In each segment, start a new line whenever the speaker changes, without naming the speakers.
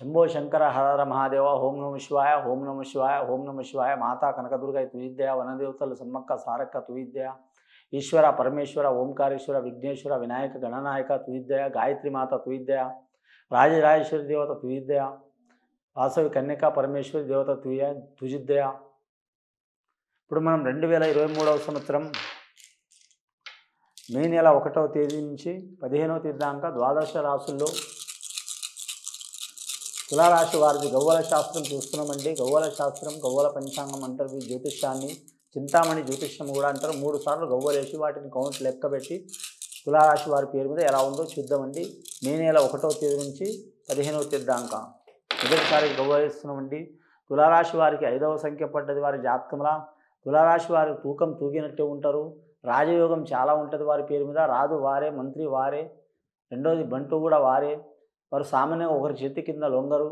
శంభో శంకర హర మహాదేవ ఓం నమ శివాయ ఓం నమ శివాయ ఓం నమ శివాయ మాతా కనకదుర్గ తువిద్య వనదేవతలు సమ్మక్క సారక్క తువిద్య ఈశ్వర పరమేశ్వర ఓంకారేశ్వర విఘ్నేశ్వర వినాయక గణనాయక తువిద్య గాయత్రి మాత తువిద్య రాజరాజేశ్వరి దేవత తువిద్య వాసవి కన్యక పరమేశ్వరి దేవత తుయ తుజిద్య ఇప్పుడు మనం రెండు వేల ఇరవై మూడవ సంవత్సరం మే నెల ఒకటవ తేదీ నుంచి పదిహేనవ తేదీ దాకా ద్వాదశ రాసుల్లో తులారాశి వారిది గవ్వల శాస్త్రం చూస్తున్నామండి గౌవల శాస్త్రం గవ్వల పంచాంగం అంటారు ఈ జ్యోతిష్యాన్ని చింతామణి జ్యోతిష్యం కూడా అంటారు మూడు సార్లు గౌవలేసి వాటిని కౌంట్ పెట్టి తులారాశి వారి పేరు మీద ఎలా ఉందో చూద్దామండి మే నెల ఒకటో తేదీ నుంచి పదిహేనవ తేదీ దాకా మొదటిసారి గౌరవిస్తున్నామండి తులారాశి వారికి ఐదవ సంఖ్య పడ్డది వారి జాతకంలా తులారాశి వారి తూకం తూగినట్టే ఉంటారు రాజయోగం చాలా ఉంటుంది వారి పేరు మీద రాదు వారే మంత్రి వారే రెండోది బంటు కూడా వారే వారు సామాన్యంగా ఒకరి చేతి కింద లొంగరు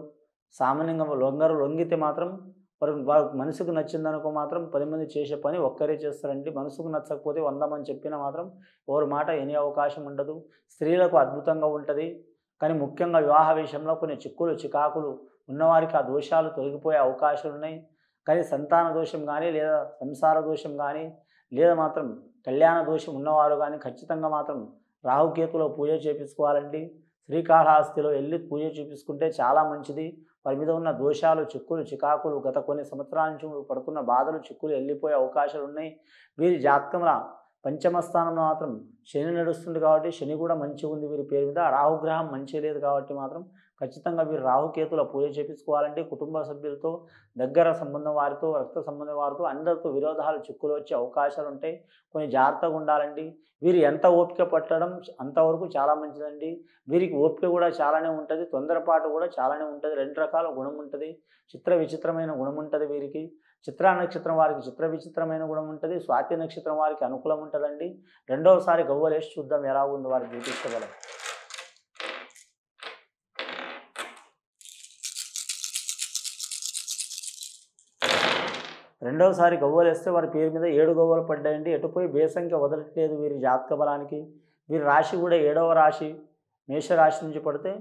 సామాన్యంగా లొంగరు లొంగితే మాత్రం వారు మనసుకు నచ్చిందనుకో మాత్రం పది మంది చేసే పని ఒక్కరే చేస్తారండి మనసుకు నచ్చకపోతే వందమని చెప్పినా మాత్రం ఎవరి మాట ఎన్ని అవకాశం ఉండదు స్త్రీలకు అద్భుతంగా ఉంటుంది కానీ ముఖ్యంగా వివాహ విషయంలో కొన్ని చిక్కులు చికాకులు ఉన్నవారికి ఆ దోషాలు తొలగిపోయే అవకాశాలు ఉన్నాయి కానీ సంతాన దోషం కానీ లేదా సంసార దోషం కానీ లేదా మాత్రం కళ్యాణ దోషం ఉన్నవారు కానీ ఖచ్చితంగా మాత్రం రాహుకేతులో పూజ చేపించుకోవాలండి శ్రీకాళహస్తిలో వెళ్ళి పూజ చూపించుకుంటే చాలా మంచిది వారి మీద ఉన్న దోషాలు చిక్కులు చికాకులు గత కొన్ని సంవత్సరాల నుంచి పడుతున్న బాధలు చిక్కులు వెళ్ళిపోయే అవకాశాలు ఉన్నాయి వీరి జాతకముల పంచమస్థానంలో మాత్రం శని నడుస్తుంది కాబట్టి శని కూడా మంచిగా ఉంది వీరి పేరు మీద రాహుగ్రహం మంచి లేదు కాబట్టి మాత్రం ఖచ్చితంగా వీరు రాహుకేతుల పూజ చేపించుకోవాలంటే కుటుంబ సభ్యులతో దగ్గర సంబంధం వారితో రక్త సంబంధం వారితో అందరితో విరోధాలు చిక్కులు వచ్చే అవకాశాలు ఉంటాయి కొన్ని జాగ్రత్తగా ఉండాలండి వీరు ఎంత ఓపిక పట్టడం అంతవరకు చాలా మంచిదండి వీరికి ఓపిక కూడా చాలానే ఉంటుంది తొందరపాటు కూడా చాలానే ఉంటుంది రెండు రకాల గుణం ఉంటుంది చిత్ర విచిత్రమైన గుణం ఉంటుంది వీరికి చిత్ర నక్షత్రం వారికి చిత్ర విచిత్రమైన గుణం ఉంటుంది స్వాతి నక్షత్రం వారికి అనుకూలం ఉంటుందండి రెండవసారి గవ్వలేసి చూద్దాం ఎలా ఉందో వారికి చూపించగలం రెండవసారి గవ్వలు వేస్తే వారి పేరు మీద ఏడు గవ్వలు పడ్డాయండి ఎటుపోయి బేసంఖ్య వదలట్లేదు వీరి జాతక బలానికి వీరి రాశి కూడా ఏడవ రాశి మేషరాశి నుంచి పడితే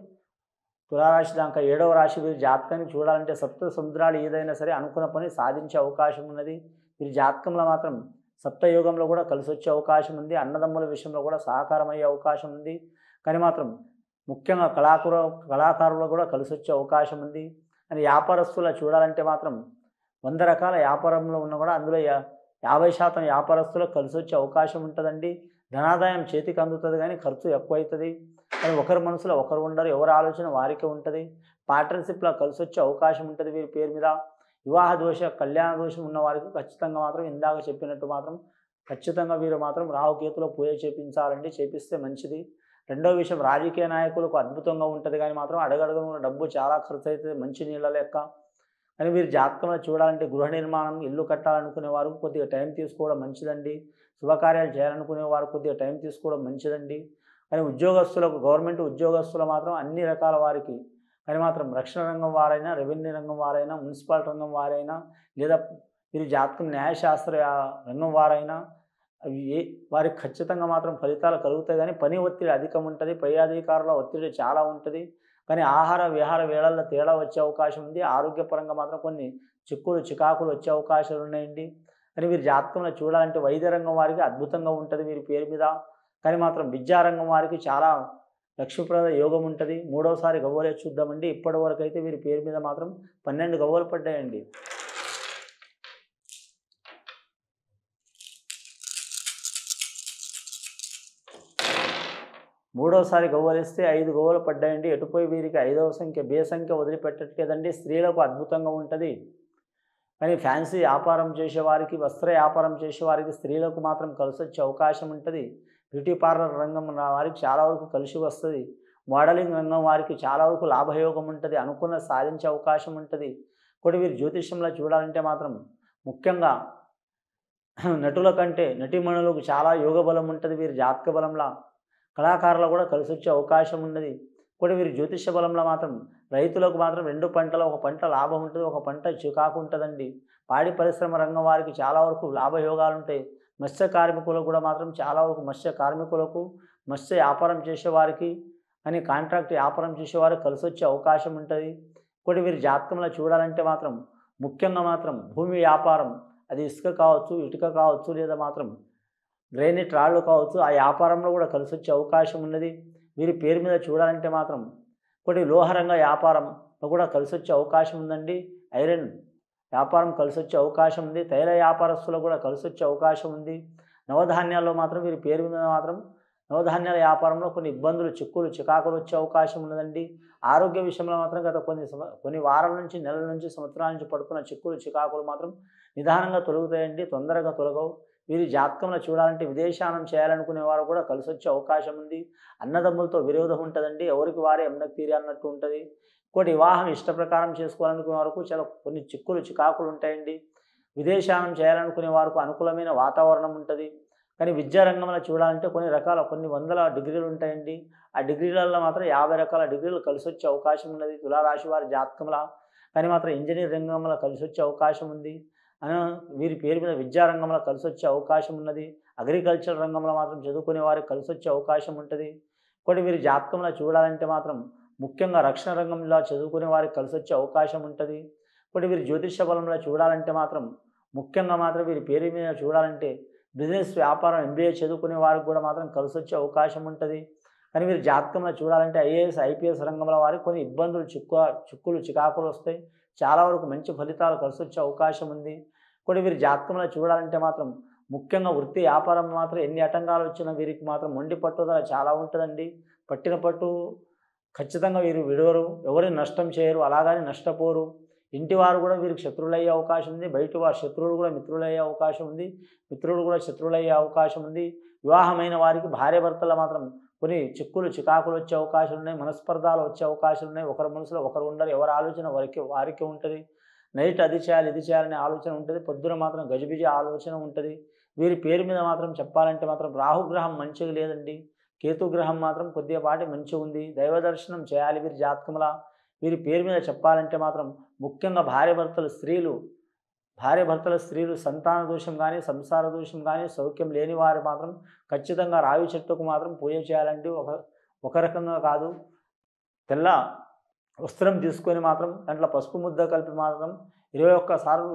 తులారాశి దాకా ఏడవ రాశి వీరి జాతకాన్ని చూడాలంటే సప్త సముద్రాలు ఏదైనా సరే అనుకున్న పని సాధించే అవకాశం ఉన్నది వీరి జాతకంలో మాత్రం సప్తయోగంలో కూడా కలిసి వచ్చే అవకాశం ఉంది అన్నదమ్ముల విషయంలో కూడా సహకారం అయ్యే అవకాశం ఉంది కానీ మాత్రం ముఖ్యంగా కళాకారు కళాకారులు కూడా కలిసి వచ్చే అవకాశం ఉంది అని వ్యాపారస్తుల చూడాలంటే మాత్రం వంద రకాల వ్యాపారంలో ఉన్నా కూడా అందులో యాభై శాతం వ్యాపారస్తులకు కలిసి వచ్చే అవకాశం ఉంటుందండి ధనాదాయం చేతికి అందుతుంది కానీ ఖర్చు ఎక్కువ అవుతుంది కానీ ఒకరి మనసులో ఒకరు ఉండరు ఎవరి ఆలోచన వారికే ఉంటుంది పార్ట్నర్షిప్లో కలిసి వచ్చే అవకాశం ఉంటుంది వీరి పేరు మీద వివాహ దోష కళ్యాణ దోషం ఉన్న వారికి ఖచ్చితంగా మాత్రం ఇందాక చెప్పినట్టు మాత్రం ఖచ్చితంగా వీరు మాత్రం రాహుకేతులో పూజ చేపించాలండి చేపిస్తే మంచిది రెండో విషయం రాజకీయ నాయకులకు అద్భుతంగా ఉంటుంది కానీ మాత్రం అడగడగ డబ్బు చాలా ఖర్చు అవుతుంది మంచి నీళ్ళ లెక్క కానీ మీరు జాతకంలో చూడాలంటే గృహ నిర్మాణం ఇల్లు కట్టాలనుకునే వారు కొద్దిగా టైం తీసుకోవడం మంచిదండి శుభకార్యాలు చేయాలనుకునే వారు కొద్దిగా టైం తీసుకోవడం మంచిదండి కానీ ఉద్యోగస్తులకు గవర్నమెంట్ ఉద్యోగస్తులు మాత్రం అన్ని రకాల వారికి కానీ మాత్రం రక్షణ రంగం వారైనా రెవెన్యూ రంగం వారైనా మున్సిపాలిటీ రంగం వారైనా లేదా మీరు జాతకం న్యాయశాస్త్ర రంగం వారైనా అవి ఏ వారికి ఖచ్చితంగా మాత్రం ఫలితాలు కలుగుతాయి కానీ పని ఒత్తిడి అధికం ఉంటుంది పై అధికారుల ఒత్తిడి చాలా ఉంటుంది కానీ ఆహార విహార వేళల్లో తేడా వచ్చే అవకాశం ఉంది ఆరోగ్యపరంగా మాత్రం కొన్ని చిక్కులు చికాకులు వచ్చే అవకాశాలు ఉన్నాయండి కానీ మీరు జాతకంలో చూడాలంటే వైద్య రంగం వారికి అద్భుతంగా ఉంటుంది మీరు పేరు మీద కానీ మాత్రం విద్యారంగం వారికి చాలా లక్ష్మీప్రద యోగం ఉంటుంది మూడోసారి గవ్వలే చూద్దామండి ఇప్పటి వరకు అయితే వీరి పేరు మీద మాత్రం పన్నెండు గవ్వలు పడ్డాయండి మూడోసారి గవ్వలిస్తే ఐదు గవ్వలు పడ్డాయండి ఎటుపోయి వీరికి ఐదవ సంఖ్య బే సంఖ్య వదిలిపెట్టట్లేదండి స్త్రీలకు అద్భుతంగా ఉంటుంది కానీ ఫ్యాన్సీ వ్యాపారం చేసేవారికి వస్త్ర వ్యాపారం చేసేవారికి స్త్రీలకు మాత్రం కలిసి వచ్చే అవకాశం ఉంటుంది బ్యూటీ పార్లర్ రంగం ఉన్న వారికి చాలా వరకు కలిసి వస్తుంది మోడలింగ్ రంగం వారికి చాలా వరకు లాభయోగం ఉంటుంది అనుకున్న సాధించే అవకాశం ఉంటుంది కూడా వీరు జ్యోతిష్యంలో చూడాలంటే మాత్రం ముఖ్యంగా నటుల కంటే నటీమణులకు చాలా యోగ బలం ఉంటుంది వీరి జాతక బలంలా కళాకారులు కూడా కలిసి వచ్చే అవకాశం ఉన్నది కూడా వీరి జ్యోతిష బలంలో మాత్రం రైతులకు మాత్రం రెండు పంటల ఒక పంట లాభం ఉంటుంది ఒక పంట చికాకు ఉంటుందండి పాడి పరిశ్రమ రంగం వారికి చాలా వరకు లాభయోగాలు ఉంటాయి మత్స్య కార్మికులకు కూడా మాత్రం చాలా వరకు మత్స్య కార్మికులకు మత్స్య వ్యాపారం చేసేవారికి అని కాంట్రాక్ట్ వ్యాపారం చేసేవారు కలిసి వచ్చే అవకాశం ఉంటుంది కొన్ని వీరి జాతకంలో చూడాలంటే మాత్రం ముఖ్యంగా మాత్రం భూమి వ్యాపారం అది ఇసుక కావచ్చు ఇటుక కావచ్చు లేదా మాత్రం గ్రైనేట్ రాళ్ళు కావచ్చు ఆ వ్యాపారంలో కూడా కలిసి వచ్చే అవకాశం ఉన్నది వీరి పేరు మీద చూడాలంటే మాత్రం ఒకటి లోహరంగ వ్యాపారం కూడా కలిసి వచ్చే అవకాశం ఉందండి ఐరన్ వ్యాపారం కలిసి వచ్చే అవకాశం ఉంది తైల వ్యాపారస్తులు కూడా కలిసి వచ్చే అవకాశం ఉంది నవధాన్యాల్లో మాత్రం వీరి పేరు మీద మాత్రం నవధాన్యాల వ్యాపారంలో కొన్ని ఇబ్బందులు చిక్కులు చికాకులు వచ్చే అవకాశం ఉన్నదండి ఆరోగ్య విషయంలో మాత్రం గత కొన్ని కొన్ని వారాల నుంచి నెలల నుంచి సంవత్సరాల నుంచి పడుకున్న చిక్కులు చికాకులు మాత్రం నిదానంగా తొలుగుతాయండి తొందరగా తొలగవు వీరి జాతకంలో చూడాలంటే విదేశానం చేయాలనుకునే వారు కూడా కలిసి వచ్చే అవకాశం ఉంది అన్నదమ్ములతో విరోధం ఉంటుందండి ఎవరికి వారే ఎమ్నకు తీరి అన్నట్టు ఉంటుంది ఇంకోటి వివాహం ఇష్ట ప్రకారం చేసుకోవాలనుకునే వరకు చాలా కొన్ని చిక్కులు చికాకులు ఉంటాయండి విదేశానం చేయాలనుకునే వారికి అనుకూలమైన వాతావరణం ఉంటుంది కానీ విద్యారంగంలో చూడాలంటే కొన్ని రకాల కొన్ని వందల డిగ్రీలు ఉంటాయండి ఆ డిగ్రీలలో మాత్రం యాభై రకాల డిగ్రీలు కలిసి వచ్చే అవకాశం ఉన్నది తులారాశి వారి జాతకంలో కానీ మాత్రం ఇంజనీర్ రంగంలో కలిసి వచ్చే అవకాశం ఉంది అని వీరి పేరు మీద విద్యారంగంలో కలిసి వచ్చే అవకాశం ఉన్నది అగ్రికల్చర్ రంగంలో మాత్రం చదువుకునే వారికి కలిసి వచ్చే అవకాశం ఉంటుంది కొన్ని వీరి జాతకంలో చూడాలంటే మాత్రం ముఖ్యంగా రక్షణ రంగంలో చదువుకునే వారికి కలిసి వచ్చే అవకాశం ఉంటుంది కొన్ని వీరి జ్యోతిష బలంలో చూడాలంటే మాత్రం ముఖ్యంగా మాత్రం వీరి పేరు మీద చూడాలంటే బిజినెస్ వ్యాపారం ఎంబీఏ చదువుకునే వారికి కూడా మాత్రం కలిసి వచ్చే అవకాశం ఉంటుంది కానీ వీరి జాతకంలో చూడాలంటే ఐఏఎస్ ఐపీఎస్ రంగంలో వారికి కొన్ని ఇబ్బందులు చిక్కు చిక్కులు చికాకులు వస్తాయి చాలా వరకు మంచి ఫలితాలు కలిసి వచ్చే అవకాశం ఉంది కూడా వీరి జాతకంలో చూడాలంటే మాత్రం ముఖ్యంగా వృత్తి వ్యాపారం మాత్రం ఎన్ని ఆటంకాలు వచ్చినా వీరికి మాత్రం మొండి పట్టుదల చాలా ఉంటుందండి పట్టిన పట్టు ఖచ్చితంగా వీరు విడవరు ఎవరిని నష్టం చేయరు అలాగని నష్టపోరు ఇంటి వారు కూడా వీరికి శత్రువులయ్యే అవకాశం ఉంది బయట వారు శత్రువులు కూడా మిత్రులయ్యే అవకాశం ఉంది మిత్రులు కూడా శత్రువులయ్యే అవకాశం ఉంది వివాహమైన వారికి భార్య భర్తలు మాత్రం కొన్ని చిక్కులు చికాకులు వచ్చే అవకాశాలు ఉన్నాయి మనస్పర్ధాలు వచ్చే అవకాశాలు ఉన్నాయి ఒకరి మనసులో ఒకరు ఉండరు ఎవరి ఆలోచన వారికి వారికి ఉంటుంది నైట్ అది చేయాలి ఇది చేయాలనే ఆలోచన ఉంటుంది పొద్దున మాత్రం గజిబిజి ఆలోచన ఉంటుంది వీరి పేరు మీద మాత్రం చెప్పాలంటే మాత్రం రాహుగ్రహం మంచిగా లేదండి కేతుగ్రహం మాత్రం కొద్దిపాటి మంచిగా ఉంది దైవ దర్శనం చేయాలి వీరి జాతకంలా వీరి పేరు మీద చెప్పాలంటే మాత్రం ముఖ్యంగా భార్యభర్తలు స్త్రీలు భార్య భర్తల స్త్రీలు సంతాన దోషం కానీ సంసార దోషం కానీ సౌఖ్యం లేని వారు మాత్రం ఖచ్చితంగా రావి చెట్టుకు మాత్రం పూజ చేయాలంటే ఒక ఒక రకంగా కాదు తెల్ల వస్త్రం తీసుకొని మాత్రం దాంట్లో పసుపు ముద్ద కలిపి మాత్రం ఇరవై ఒక్కసార్లు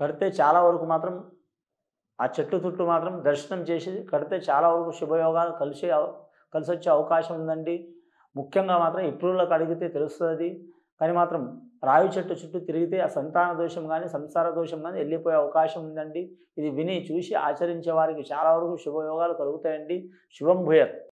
కడితే చాలా వరకు మాత్రం ఆ చెట్టు చుట్టూ మాత్రం దర్శనం చేసి కడితే చాలా వరకు శుభయోగాలు కలిసి కలిసి వచ్చే అవకాశం ఉందండి ముఖ్యంగా మాత్రం ఇప్పుడులో కడిగితే తెలుస్తుంది కానీ మాత్రం రావి చెట్టు చుట్టూ తిరిగితే ఆ సంతాన దోషం కానీ సంసార దోషం కానీ వెళ్ళిపోయే అవకాశం ఉందండి ఇది విని చూసి ఆచరించే వారికి చాలా వరకు శుభయోగాలు కలుగుతాయండి శుభం భూయత్